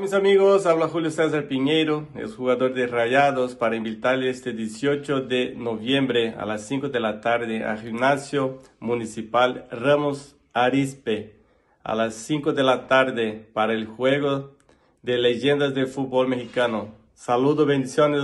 Mis amigos, habla Julio César Piñeiro, es jugador de Rayados, para invitarle este 18 de noviembre a las 5 de la tarde al Gimnasio Municipal Ramos Arispe, a las 5 de la tarde para el juego de leyendas de fútbol mexicano. Saludos, bendiciones.